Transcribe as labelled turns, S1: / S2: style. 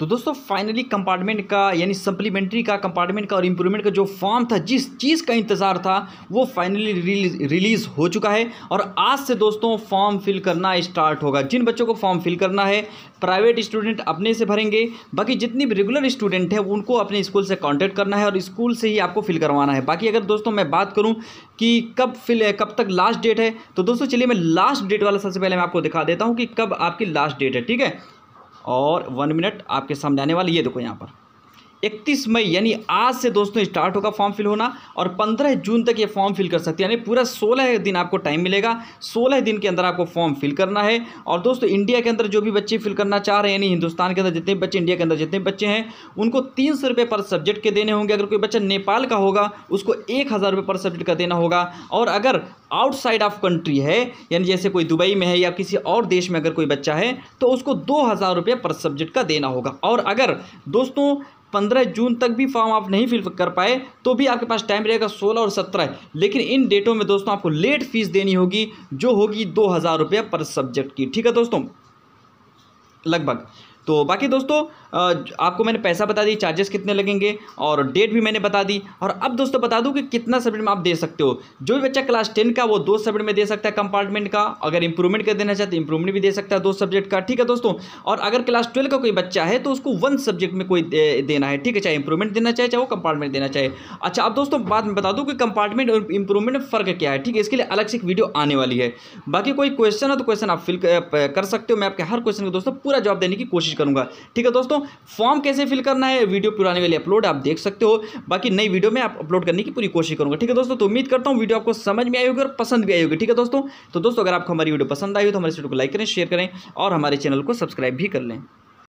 S1: तो दोस्तों finally compartment का यानी सप्लीमेंट्री का कंपार्टमेंट का और इम्प्रूवमेंट का जो फॉर्म था जिस चीज़ का इंतज़ार था वो फाइनली रिलीज रिलीज़ हो चुका है और आज से दोस्तों फॉर्म फिल करना स्टार्ट होगा जिन बच्चों को फॉर्म फिल करना है प्राइवेट स्टूडेंट अपने से भरेंगे बाकी जितनी भी रेगुलर स्टूडेंट हैं उनको अपने स्कूल से कॉन्टैक्ट करना है और स्कूल से ही आपको फिल करवाना है बाकी अगर दोस्तों मैं बात करूँ कि कब फिल कब तक लास्ट डेट है तो दोस्तों चलिए मैं लास्ट डेट वाला सबसे पहले मैं आपको दिखा देता हूँ कि कब आपकी लास्ट डेट है ठीक है और वन मिनट आपके सामने आने वाली ये देखो यहाँ पर इकतीस मई यानी आज से दोस्तों स्टार्ट होगा फॉर्म फिल होना और पंद्रह जून तक ये फॉर्म फिल कर सकते हैं यानी पूरा सोलह दिन आपको टाइम मिलेगा सोलह दिन के अंदर आपको फॉर्म फिल करना है और दोस्तों इंडिया के अंदर जो भी बच्चे फिल करना चाह रहे हैं यानी हिंदुस्तान के अंदर जितने बच्चे इंडिया के अंदर जितने बच्चे हैं उनको तीन सौ रुपये पर सब्जेक्ट के देने होंगे अगर कोई बच्चा नेपाल का होगा उसको एक हज़ार रुपये पर सब्जेक्ट का देना होगा और अगर आउटसाइड ऑफ कंट्री है यानी जैसे कोई दुबई में है या किसी और देश में अगर कोई बच्चा है तो उसको दो हज़ार रुपये पर सब्जेक्ट का देना होगा और अगर दोस्तों पंद्रह जून तक भी फॉर्म आप नहीं फिल कर पाए तो भी आपके पास टाइम रहेगा सोलह और सत्रह लेकिन इन डेटों में दोस्तों आपको लेट फीस देनी होगी जो होगी दो हज़ार रुपये पर सब्जेक्ट की ठीक है दोस्तों लगभग तो बाकी दोस्तों आपको मैंने पैसा बता दी चार्जेस कितने लगेंगे और डेट भी मैंने बता दी और अब दोस्तों बता दूँ कि कितना सब्जेक्ट में आप दे सकते हो जो भी बच्चा क्लास टेन का वो दो सब्जेक्ट में दे सकता है कंपार्टमेंट का अगर इंप्रूवमेंट कर देना चाहते इंप्रूवमेंट तो भी दे सकता है दो सब्जेक्ट का ठीक है दोस्तों और अगर क्लास ट्वेल्व का कोई बच्चा है तो उसको वन सब्जेक्ट में कोई देना है ठीक है चाहे इंप्रूवमेंट देना चाहे चाहे वो कंपार्टमेंट देना चाहिए अच्छा अब दोस्तों बाद में बता दूँ कि कंपार्टमेंट और इंप्रूवमेंट में फ़र्क क्या है ठीक है इसके लिए अलग से एक वीडियो आने वाली है बाकी कोई क्वेश्चन है तो क्वेश्चन आप फिल कर सकते हो मैं आपके हर क्वेश्चन को दोस्तों पूरा जवाब देने की कोशिश करूंगा ठीक है दोस्तों फॉर्म कैसे फिल करना है वीडियो पुराने वाले अपलोड आप देख सकते हो बाकी नई वीडियो में आप अपलोड करने की पूरी कोशिश करूंगा ठीक है दोस्तों तो उम्मीद करता हूँ वीडियो आपको समझ में आई होगी और पसंद भी आई होगी ठीक है दोस्तों तो दोस्तों अगर आपको हमारी वीडियो पसंद आई हो तो हमारे वीडियो को लाइक करें शेयर करें और हमारे चैनल को सब्सक्राइब भी कर लें